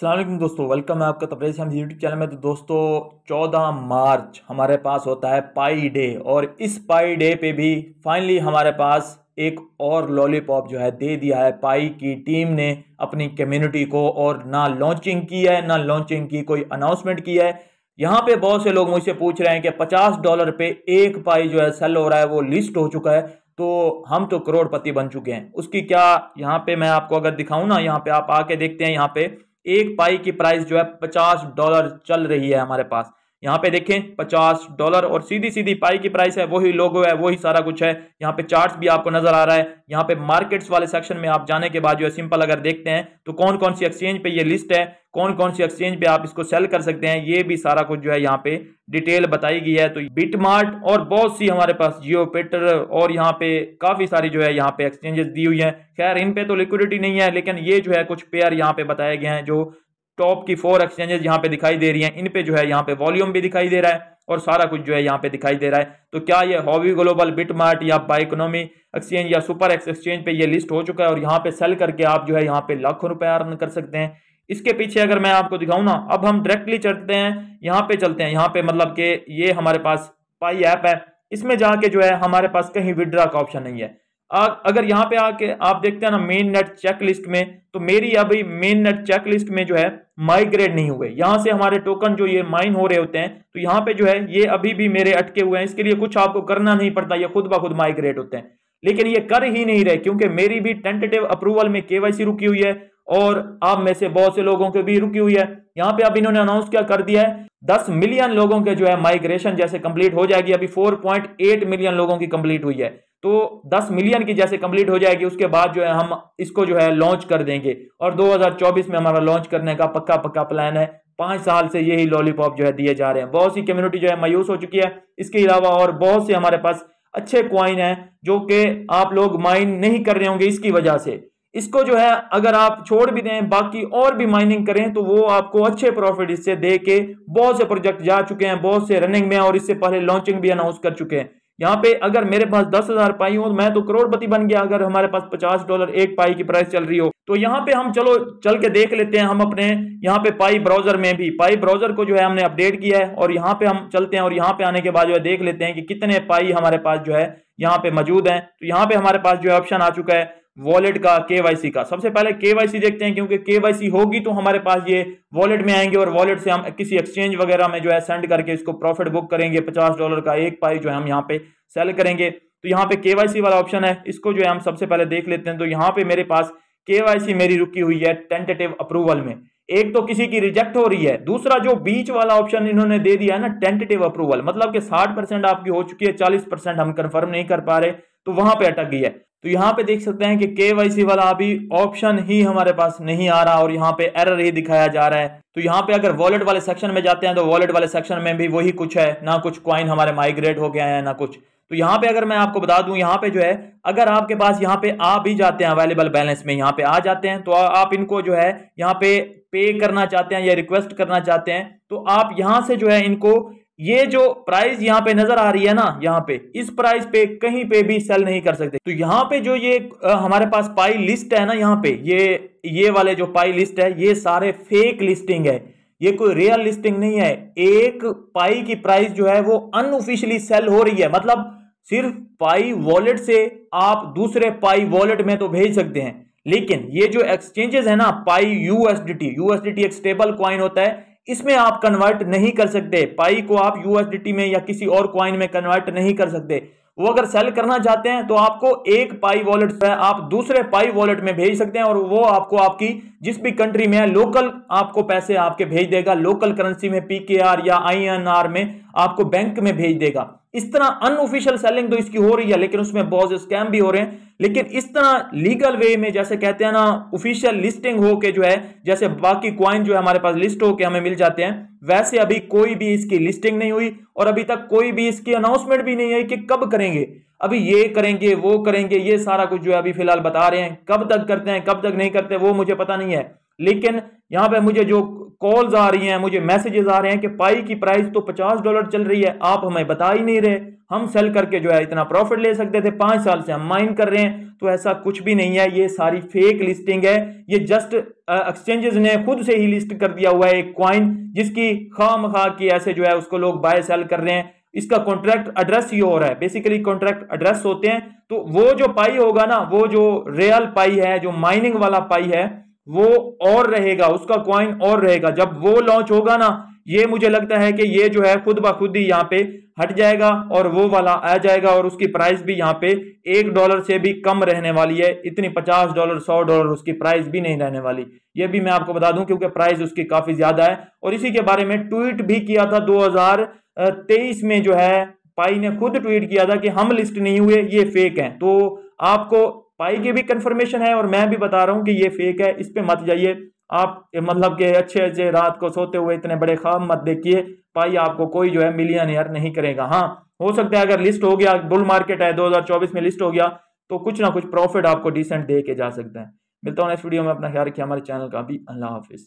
अल्लाम दोस्तों वेलकम है आपका तब्रेज हम यूट्यूब चैनल में तो दोस्तों चौदह मार्च हमारे पास होता है पाई डे और इस पाई डे पे भी फाइनली हमारे पास एक और लॉलीपॉप जो है दे दिया है पाई की टीम ने अपनी कम्युनिटी को और ना लॉन्चिंग की है ना लॉन्चिंग की कोई अनाउंसमेंट की है यहाँ पे बहुत से लोग मुझसे पूछ रहे हैं कि पचास डॉलर पे एक पाई जो है सेल हो रहा है वो लिस्ट हो चुका है तो हम तो करोड़पति बन चुके हैं उसकी क्या यहाँ पे मैं आपको अगर दिखाऊँ ना यहाँ पे आप आके देखते हैं यहाँ पे एक पाई की प्राइस जो है पचास डॉलर चल रही है हमारे पास यहाँ पे देखें पचास डॉलर और सीधी सीधी पाई की प्राइस है वही लोगो है वही सारा कुछ है यहाँ पे चार्ट्स भी आपको नजर आ रहा है यहाँ पे मार्केट्स वाले सेक्शन में आप जाने के बाद जो है सिंपल अगर देखते हैं तो कौन कौन सी एक्सचेंज पे ये लिस्ट है कौन कौन सी एक्सचेंज पे आप इसको सेल कर सकते हैं ये भी सारा कुछ जो है यहाँ पे डिटेल बताई गई है तो बिटमार्ट और बहुत सी हमारे पास जियो पेटर और यहाँ पे काफी सारी जो है यहाँ पे एक्सचेंजेस दी हुई हैं खैर इन पे तो लिक्विडिटी नहीं है लेकिन ये जो है कुछ पेयर यहाँ पे बताए गए हैं जो टॉप की फोर एक्सचेंजेस यहाँ पे दिखाई दे रही हैं इन पे जो है यहाँ पे वॉल्यूम भी दिखाई दे रहा है और सारा कुछ जो है यहाँ पे दिखाई दे रहा है तो क्या ये हॉवी ग्लोबल बिटमार्ट या बाई इकोनॉमी एक्सचेंज या सुपर एक्स एक्सचेंज पे ये लिस्ट हो चुका है और यहाँ पे सेल करके आप जो है यहाँ पे लाखों रुपए अर्न कर सकते हैं इसके पीछे अगर मैं आपको दिखाऊं ना अब हम डायरेक्टली चलते हैं यहाँ पे चलते हैं यहाँ पे मतलब के ये हमारे पास पाई ऐप है इसमें जाके जो है हमारे पास कहीं विड्रा का ऑप्शन नहीं है अगर यहाँ पे आके आप देखते हैं ना मेन नेट चेक लिस्ट में तो मेरी अभी मेन नेट चेक लिस्ट में जो है माइग्रेट नहीं हुए यहाँ से हमारे टोकन जो ये माइन हो रहे होते हैं तो यहाँ पे जो है ये अभी भी मेरे अटके हुए हैं इसके लिए कुछ आपको करना नहीं पड़ता ये खुद ब खुद माइग्रेट होते हैं लेकिन ये कर ही नहीं रहे क्योंकि मेरी भी टेंटेटिव अप्रूवल में के रुकी हुई है और आप में से बहुत से लोगों के भी रुकी हुई है यहाँ पे अब इन्होंने अनाउंस क्या कर दिया है दस मिलियन लोगों के जो है माइग्रेशन जैसे कंप्लीट हो जाएगी अभी 4.8 मिलियन लोगों की कंप्लीट हुई है तो 10 मिलियन की जैसे कंप्लीट हो जाएगी उसके बाद जो है हम इसको जो है लॉन्च कर देंगे और 2024 में हमारा लॉन्च करने का पक्का पक्का प्लान है पांच साल से यही लॉलीपॉप जो है दिए जा रहे हैं बहुत सी कम्युनिटी जो है मायूस हो चुकी है इसके अलावा और बहुत से हमारे पास अच्छे क्वाइन हैं जो कि आप लोग माइन नहीं कर रहे होंगे इसकी वजह से इसको जो है अगर आप छोड़ भी दें बाकी और भी माइनिंग करें तो वो आपको अच्छे प्रॉफिट इससे दे के बहुत से प्रोजेक्ट जा चुके हैं बहुत से रनिंग में और इससे पहले लॉन्चिंग भी अनाउंस कर चुके हैं यहाँ पे अगर मेरे पास दस हजार पाई हो तो मैं तो करोड़पति बन गया अगर हमारे पास पचास डॉलर एक पाई की प्राइस चल रही हो तो यहाँ पे हम चलो चल के देख लेते हैं हम अपने यहाँ पे पाई ब्राउजर में भी पाई ब्राउजर को जो है हमने अपडेट किया है और यहाँ पे हम चलते हैं और यहाँ पे आने के बाद जो है देख लेते हैं कि कितने पाई हमारे पास जो है यहाँ पे मौजूद है तो यहाँ पे हमारे पास जो है ऑप्शन आ चुका है वॉलेट का केवाईसी का सबसे पहले केवाईसी देखते हैं क्योंकि केवाईसी होगी तो हमारे पास ये वॉलेट में आएंगे और वॉलेट से हम किसी एक्सचेंज वगैरह में जो है सेंड करके इसको प्रॉफिट बुक करेंगे पचास डॉलर का एक पाई जो है हम यहाँ पे सेल करेंगे तो यहाँ पे केवाईसी वाला ऑप्शन है इसको जो है हम सबसे पहले देख लेते हैं तो यहाँ पे मेरे पास केवाईसी मेरी रुकी हुई है टेंटेटिव अप्रूवल में एक तो किसी की रिजेक्ट हो रही है दूसरा जो बीच वाला ऑप्शन इन्होंने दे दिया है ना टेंटेटिव अप्रूवल मतलब कि 60 परसेंट आपकी हो चुकी है 40 परसेंट हम कंफर्म नहीं कर पा रहे तो वहां पे अटक गई है तो यहाँ पे देख सकते हैं कि के वाला अभी ऑप्शन ही हमारे पास नहीं आ रहा और यहाँ पे एरर ही दिखाया जा रहा है तो यहाँ पे अगर वॉलेट वाले सेक्शन में जाते हैं तो वॉलेट वाले सेक्शन में भी वही कुछ है ना कुछ क्वाइन हमारे माइग्रेट हो गया है ना कुछ तो यहाँ पे अगर मैं आपको बता दूं यहाँ पे जो है अगर आपके पास यहाँ पे आ भी जाते हैं अवेलेबल बैलेंस में यहाँ पे आ जाते हैं तो आप इनको जो है यहाँ पे पे करना चाहते हैं या रिक्वेस्ट करना चाहते हैं तो आप यहाँ से जो है इनको ये जो प्राइस यहाँ पे नजर आ रही है ना यहाँ पे इस प्राइस पे कहीं पे भी सेल नहीं कर सकते तो यहाँ पे जो ये हमारे पास पाई लिस्ट है ना यहाँ पे ये ये वाले जो पाई लिस्ट है ये सारे फेक लिस्टिंग है ये कोई रियल लिस्टिंग नहीं है एक पाई की प्राइस जो है वो अनऑफिशियली सेल हो रही है मतलब सिर्फ पाई वॉलेट से आप दूसरे पाई वॉलेट में तो भेज सकते हैं लेकिन ये जो एक्सचेंजेस है ना पाई यूएसडीटी यूएसडीटी एक स्टेबल क्वाइन होता है इसमें आप कन्वर्ट नहीं कर सकते पाई को आप यूएसडीटी में या किसी और क्वाइन में कन्वर्ट नहीं कर सकते वो अगर सेल करना चाहते हैं तो आपको एक पाई वॉलेट से आप दूसरे पाई वॉलेट में भेज सकते हैं और वो आपको आपकी जिस भी कंट्री में है लोकल आपको पैसे आपके भेज देगा लोकल करेंसी में पीकेआर या आईएनआर में आपको बैंक में भेज देगा इस तरह अनऑफिशियल सेलिंग तो इसकी हो रही है लेकिन उसमें बहुत स्कैम भी हो रहे हैं लेकिन इस तरह लीगल वे में जैसे कहते हैं ना ऑफिशियल लिस्टिंग हो के जो है जैसे बाकी क्वाइन जो है हमारे पास लिस्ट हो हमें मिल जाते हैं वैसे अभी कोई भी इसकी लिस्टिंग नहीं हुई और अभी तक कोई भी इसकी अनाउंसमेंट भी नहीं है कि कब करेंगे अभी ये करेंगे वो करेंगे ये सारा कुछ जो है अभी फिलहाल बता रहे हैं कब तक करते हैं कब तक नहीं करते वो मुझे पता नहीं है लेकिन यहां पे मुझे जो कॉल्स आ रही हैं मुझे मैसेजेस आ रहे हैं कि पाई की प्राइस तो पचास डॉलर चल रही है आप हमें बता ही नहीं रहे हम सेल करके जो है इतना प्रॉफिट ले सकते थे पांच साल से हम माइन कर रहे हैं तो ऐसा कुछ भी नहीं है ये सारी फेक लिस्टिंग है ये जस्ट एक्सचेंजेस ने खुद से ही लिस्ट कर दिया हुआ है एक क्वाइन जिसकी खाम खा की ऐसे जो है उसको लोग बाय सेल कर रहे हैं इसका कॉन्ट्रैक्ट एड्रेस ही हो रहा है बेसिकली कॉन्ट्रैक्ट एड्रेस होते हैं तो वो जो पाई होगा ना वो जो रियल पाई है जो माइनिंग वाला पाई है वो और रहेगा उसका क्वाइन और रहेगा जब वो लॉन्च होगा ना ये मुझे लगता है कि ये जो है खुद ब खुद ही यहाँ पे हट जाएगा और वो वाला आ जाएगा और उसकी प्राइस भी यहाँ पे एक डॉलर से भी कम रहने वाली है इतनी पचास डॉलर सौ डॉलर उसकी प्राइस भी नहीं रहने वाली ये भी मैं आपको बता दूं क्योंकि प्राइस उसकी काफ़ी ज़्यादा है और इसी के बारे में ट्वीट भी किया था दो में जो है पाई ने खुद ट्वीट किया था कि हम लिस्ट नहीं हुए ये फेक है तो आपको पाई की भी कंफर्मेशन है और मैं भी बता रहा हूँ कि ये फेक है इस पर मत जाइए आप मतलब के अच्छे अच्छे रात को सोते हुए इतने बड़े ख्वाब मत देखिए पाई आपको कोई जो है मिलियन नहीं करेगा हाँ हो सकता है अगर लिस्ट हो गया बुल मार्केट है 2024 में लिस्ट हो गया तो कुछ ना कुछ प्रॉफिट आपको डिसेंट दे के जा सकता है मिलता हूँ नेक्स्ट वीडियो में अपना ख्याल रखिए हमारे चैनल का भी अल्लाह हाफिज़